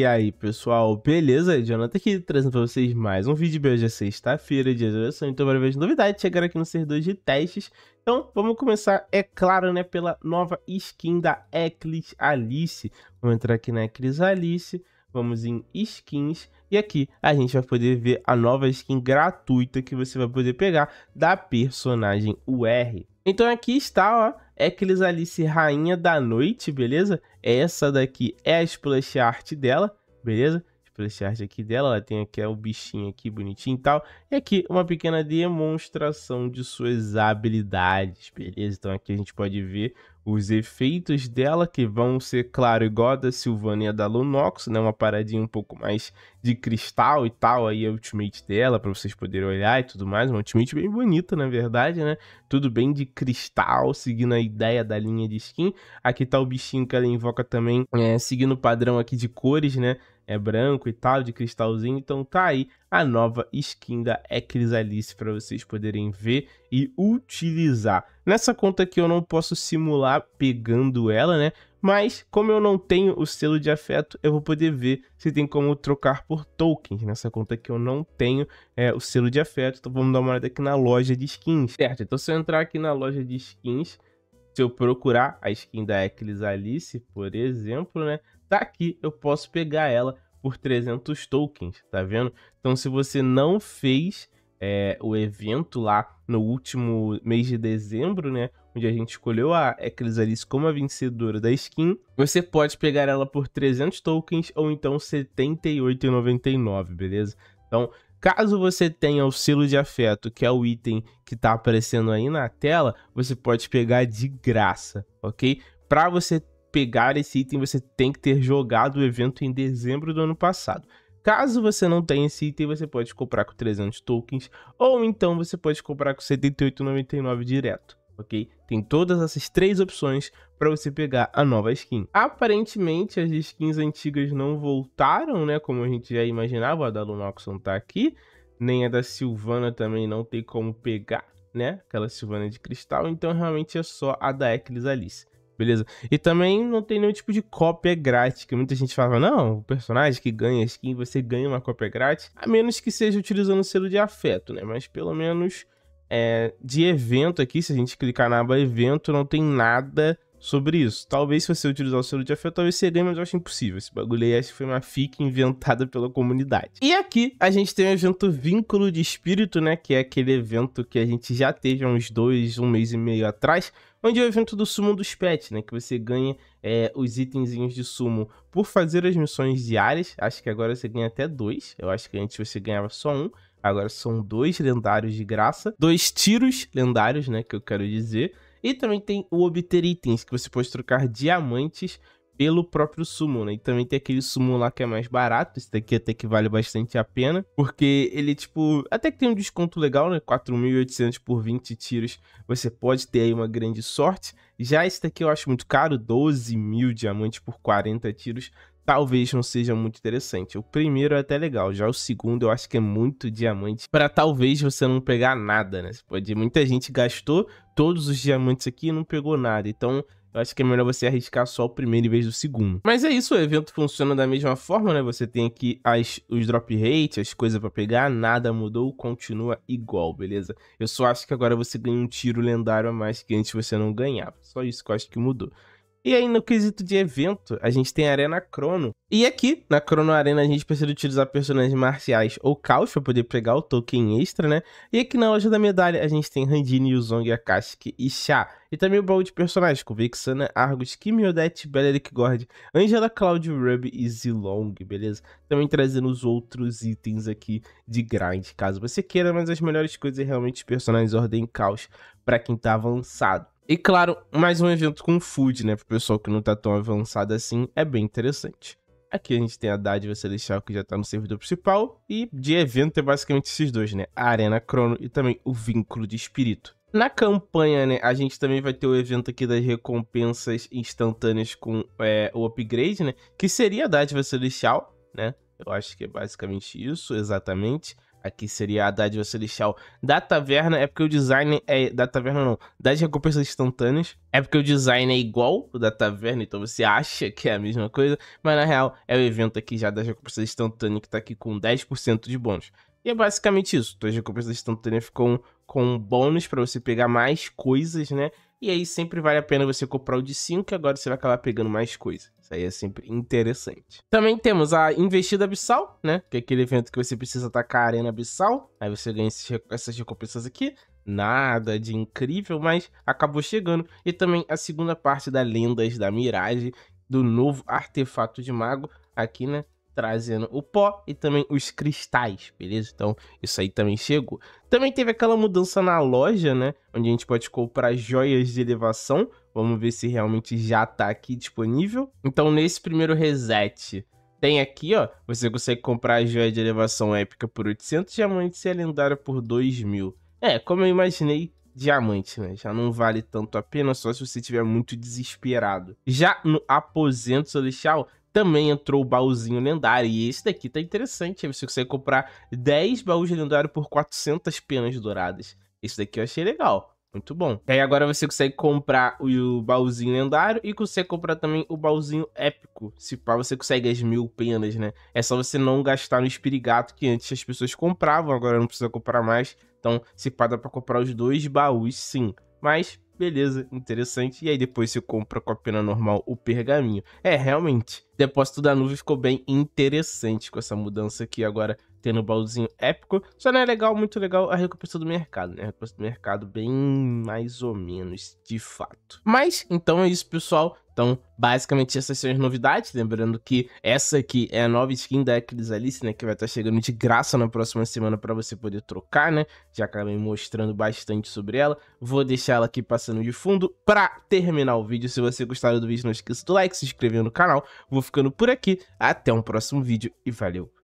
E aí, pessoal, beleza? Jonathan aqui trazendo pra vocês mais um vídeo. Hoje é sexta-feira, dia de oração, então para ver as novidades. Chegaram aqui no servidor de testes. Então, vamos começar, é claro, né, pela nova skin da Eclis Alice. Vamos entrar aqui na Eclis Alice, vamos em skins. E aqui a gente vai poder ver a nova skin gratuita que você vai poder pegar da personagem UR. Então aqui está, ó, Eclis Alice Rainha da Noite, beleza? Essa daqui é a splash art dela, beleza? esse arte aqui dela, ela tem aqui é o bichinho aqui bonitinho e tal. E aqui uma pequena demonstração de suas habilidades, beleza? Então aqui a gente pode ver os efeitos dela, que vão ser, claro, igual a da Silvana e a da Lunox, né? Uma paradinha um pouco mais de cristal e tal, aí a ultimate dela, para vocês poderem olhar e tudo mais. Uma ultimate bem bonita, na verdade, né? Tudo bem de cristal, seguindo a ideia da linha de skin. Aqui tá o bichinho que ela invoca também, é, seguindo o padrão aqui de cores, né? é branco e tal, de cristalzinho. Então tá aí a nova skin da Eclisalice para vocês poderem ver e utilizar. Nessa conta aqui eu não posso simular pegando ela, né? Mas como eu não tenho o selo de afeto, eu vou poder ver se tem como trocar por tokens. Nessa conta aqui eu não tenho é, o selo de afeto, então vamos dar uma olhada aqui na loja de skins. Certo, então se eu entrar aqui na loja de skins, se eu procurar a skin da Eclis Alice, por exemplo, né? tá aqui, eu posso pegar ela por 300 tokens, tá vendo? Então se você não fez é, o evento lá no último mês de dezembro, né? Onde a gente escolheu a Eclisarice como a vencedora da skin. Você pode pegar ela por 300 tokens ou então 78,99, beleza? Então, caso você tenha o selo de afeto, que é o item que tá aparecendo aí na tela, você pode pegar de graça, ok? Para você pegar esse item, você tem que ter jogado o evento em dezembro do ano passado. Caso você não tenha esse item, você pode comprar com 300 tokens, ou então você pode comprar com 78,99 direto, ok? Tem todas essas três opções para você pegar a nova skin. Aparentemente, as skins antigas não voltaram, né? Como a gente já imaginava, a da Lunoxon tá aqui, nem a da Silvana também não tem como pegar, né? Aquela Silvana de cristal, então realmente é só a da Eclis Alice beleza? E também não tem nenhum tipo de cópia grátis, que muita gente falava, não, o personagem que ganha skin, você ganha uma cópia grátis, a menos que seja utilizando o selo de afeto, né? Mas pelo menos é, de evento aqui, se a gente clicar na aba evento, não tem nada sobre isso. Talvez se você utilizar o selo de afeto, talvez você ganhe, mas eu acho impossível. Esse bagulho aí acho que foi uma fic inventada pela comunidade. E aqui a gente tem o evento Vínculo de Espírito, né? Que é aquele evento que a gente já teve há uns dois, um mês e meio atrás. É onde é o evento do sumo dos pets, né? Que você ganha é, os itenzinhos de sumo por fazer as missões diárias. Acho que agora você ganha até dois. Eu acho que antes você ganhava só um. Agora são dois lendários de graça. Dois tiros lendários, né? Que eu quero dizer. E também tem o obter itens, que você pode trocar diamantes pelo próprio sumo, né? E também tem aquele sumo lá que é mais barato, esse daqui até que vale bastante a pena, porque ele, tipo, até que tem um desconto legal, né? 4.800 por 20 tiros, você pode ter aí uma grande sorte. Já esse daqui eu acho muito caro, 12 mil diamantes por 40 tiros, talvez não seja muito interessante. O primeiro é até legal, já o segundo eu acho que é muito diamante para talvez você não pegar nada, né? Você pode, muita gente gastou todos os diamantes aqui e não pegou nada. Então, eu acho que é melhor você arriscar só o primeiro em vez do segundo. Mas é isso, o evento funciona da mesma forma, né? Você tem aqui as, os drop rates, as coisas para pegar, nada mudou, continua igual, beleza? Eu só acho que agora você ganha um tiro lendário a mais que antes você não ganhava. Só isso que eu acho que mudou. E aí, no quesito de evento, a gente tem a Arena Crono. E aqui, na Crono Arena, a gente precisa utilizar personagens marciais ou caos para poder pegar o token extra, né? E aqui na loja da medalha, a gente tem Randini, Yuzong, Akashiki e Sha. E também o baú de personagens, com Vexana, Argus, Kimi Odette, Beleric Gord, Angela, Cloud, Ruby e Zilong, beleza? Também trazendo os outros itens aqui de grind, caso você queira, mas as melhores coisas é realmente os personagens Ordem Caos para quem tá avançado. E claro, mais um evento com food, né? Pro pessoal que não tá tão avançado assim, é bem interessante. Aqui a gente tem a dádiva celestial que já tá no servidor principal. E de evento é basicamente esses dois, né? A Arena Crono e também o Vínculo de Espírito. Na campanha, né, a gente também vai ter o evento aqui das recompensas instantâneas com é, o upgrade, né? Que seria a dádiva celestial, né? Eu acho que é basicamente isso, exatamente. Aqui seria a dádiva celestial da taverna. É porque o design é. Da taverna não. Das recompensas instantâneas. É porque o design é igual o da taverna. Então você acha que é a mesma coisa. Mas na real é o evento aqui já das recompensas instantâneas que tá aqui com 10% de bônus. E é basicamente isso. Então as recompensas instantâneas ficam com bônus para você pegar mais coisas, né? E aí sempre vale a pena você comprar o de 5, que agora você vai acabar pegando mais coisa. Isso aí é sempre interessante. Também temos a investida abissal, né? Que é aquele evento que você precisa atacar a arena abissal. Aí você ganha esses, essas recompensas aqui. Nada de incrível, mas acabou chegando. E também a segunda parte da Lendas da Mirage, do novo artefato de mago aqui, né? trazendo o pó e também os cristais, beleza? Então, isso aí também chegou. Também teve aquela mudança na loja, né? Onde a gente pode comprar joias de elevação. Vamos ver se realmente já tá aqui disponível. Então, nesse primeiro reset, tem aqui, ó, você consegue comprar a joia de elevação épica por 800 diamantes e a lendária por 2 mil. É, como eu imaginei, diamante, né? Já não vale tanto a pena, só se você estiver muito desesperado. Já no aposento celestial, também entrou o baúzinho lendário. E esse daqui tá interessante. Você consegue comprar 10 baús lendários por 400 penas douradas. Esse daqui eu achei legal. Muito bom. E aí agora você consegue comprar o baúzinho lendário e consegue comprar também o baúzinho épico. Se pá, você consegue as mil penas, né? É só você não gastar no espirigato que antes as pessoas compravam, agora não precisa comprar mais. Então, se pá, dá pra comprar os dois baús, sim. Mas Beleza, interessante. E aí depois se compra com a pena normal o pergaminho. É, realmente, o depósito da nuvem ficou bem interessante com essa mudança aqui agora tendo o baúzinho épico. Só não é legal, muito legal a recuperação do mercado, né? A recuperação do mercado bem mais ou menos, de fato. Mas, então é isso, pessoal. Então, basicamente, essas são as novidades. Lembrando que essa aqui é a nova skin da Alice, né? Que vai estar chegando de graça na próxima semana para você poder trocar, né? Já acabei mostrando bastante sobre ela. Vou deixar ela aqui passando de fundo para terminar o vídeo. Se você gostaram do vídeo, não esqueça do like, se inscrever no canal. Vou ficando por aqui. Até um próximo vídeo e valeu!